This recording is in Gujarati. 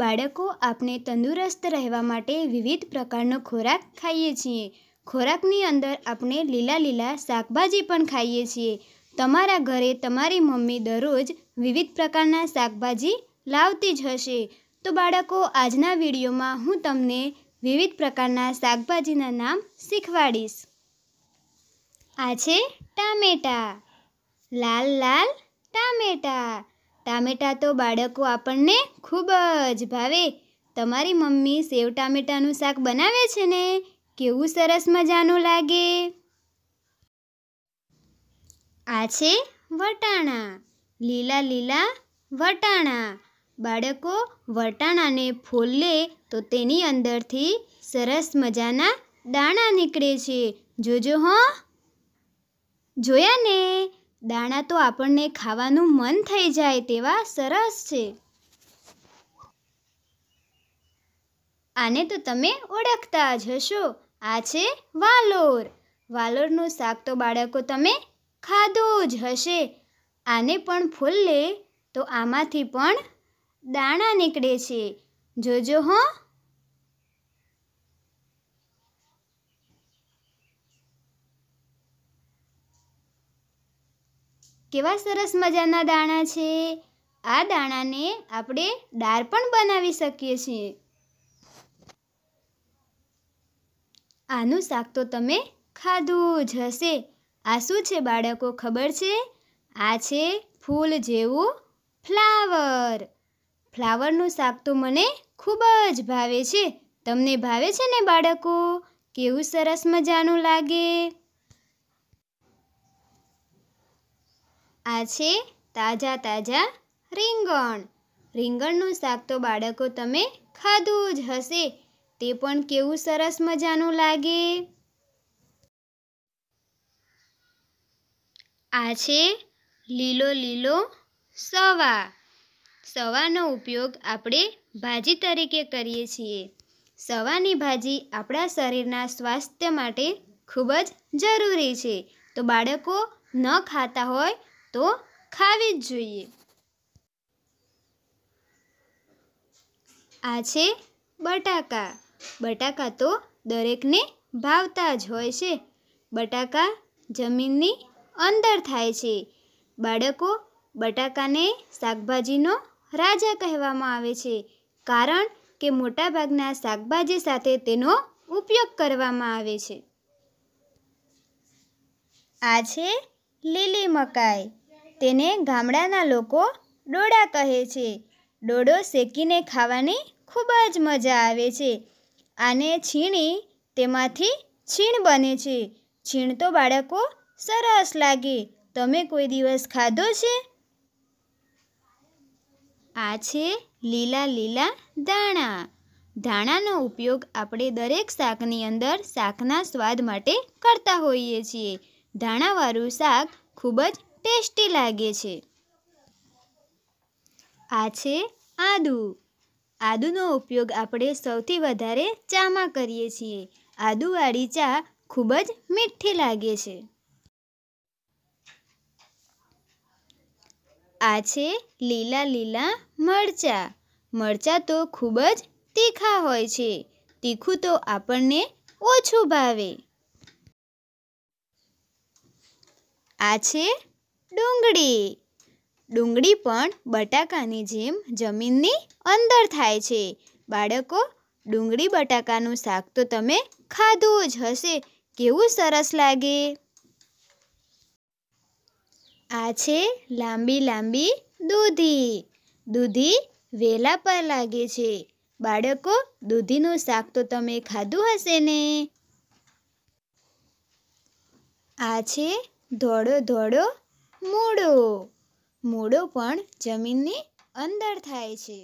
બાળકો આપણે તંદુરસ્ત રહેવા માટે વિવિધ પ્રકારનો ખોરાક ખાઈએ છીએ ખોરાકની અંદર આપણે લીલા લીલા શાકભાજી પણ ખાઈએ છીએ તમારા ઘરે તમારી મમ્મી દરરોજ વિવિધ પ્રકારના શાકભાજી લાવતી જ હશે તો બાળકો આજના વિડીયોમાં હું તમને વિવિધ પ્રકારના શાકભાજીના નામ શીખવાડીશ આ છે ટામેટાં લાલ લાલ ટામેટા ટામેટાં તો બાળકો આપણને ખૂબ જ ભાવે તમારી મમ્મી સેવ ટામેટાનું શાક બનાવે છે ને કેવું સરસ મજાનું લાગે આ છે વટાણા લીલા લીલા વટાણા બાળકો વટાણાને ફોલે તો તેની અંદરથી સરસ મજાના દાણા નીકળે છે જોજો હો જોયા ને દાણા તો આપણને ખાવાનું મન થઈ જાય તેવા સરસ છે આને તો તમે ઓળખતા જ હશો આ છે વાલોર વાલોરનું શાક તો બાળકો તમે ખાધું જ હશે આને પણ ફૂલ લે તો આમાંથી પણ દાણા નીકળે છે જોજો હં કેવા સરસ મજાના દાણા છે આ દાણાને આપણે દાળ પણ બનાવી શકીએ છીએ આનું શાક તો તમે ખાધું જ હશે આ શું છે બાળકો ખબર છે આ છે ફૂલ જેવું ફ્લાવર ફ્લાવરનું શાક તો મને ખૂબ જ ભાવે છે તમને ભાવે છે ને બાળકો કેવું સરસ મજાનું લાગે આ છે તાજા તાજા રીંગણ રીંગણનું શાક તો બાળકો તમે ખાધું જ હશે તે પણ કેવું સરસ મજાનું લાગે આ છે લીલો લીલો સવા સવાનો ઉપયોગ આપણે ભાજી તરીકે કરીએ છીએ સવાની ભાજી આપણા શરીરના સ્વાસ્થ્ય માટે ખૂબ જ જરૂરી છે તો બાળકો ન ખાતા હોય તો ખાવી જ જોઈએ આ છે બટાકા બટાકા તો દરેકને ભાવતા જ હોય છે બટાકા જમીનની અંદર થાય છે બાળકો બટાકાને શાકભાજીનો રાજા કહેવામાં આવે છે કારણ કે મોટાભાગના શાકભાજી સાથે તેનો ઉપયોગ કરવામાં આવે છે આ છે લીલી મકાઈ તેને ગામડાના લોકો ડોડા કહે છે ડોડો શેકીને ખાવાની ખૂબ જ મજા આવે છે આને છીણી તેમાંથી છીણ બને છે છીણ તો બાળકો સરસ લાગે તમે કોઈ દિવસ ખાધો છે આ છે લીલા લીલા દાણા ધાણાનો ઉપયોગ આપણે દરેક શાકની અંદર શાકના સ્વાદ માટે કરતા હોઈએ છીએ ધાણાવાળું શાક ખૂબ જ ટેસ્ટી લાગે છે આ છે આદુ આદુનો ઉપયોગ આપણે સૌથી વધારે ચામાં કરીએ છીએ આદુવાળી ચા ખૂબ જ મીઠી લાગે છે આ છે લીલા લીલા મરચાં મરચાં તો ખૂબ જ તીખા હોય છે તીખું તો આપણને ઓછું ભાવે આ છે ડુંગળી ડુંગળી પણ બટાકાની જેમ જમીનની અંદર થાય છે બાળકો ડુંગળી બટાકાનું શાક તો તમે ખાધું જ હશે કેવું સરસ લાગે આ છે લાંબી લાંબી દૂધી દૂધી વેલા પર લાગે છે બાળકો દૂધીનું શાક તો તમે ખાધું હશે ને આ છે ધોળો ધોળો મૂળો મૂળો પણ જમીનની અંદર થાય છે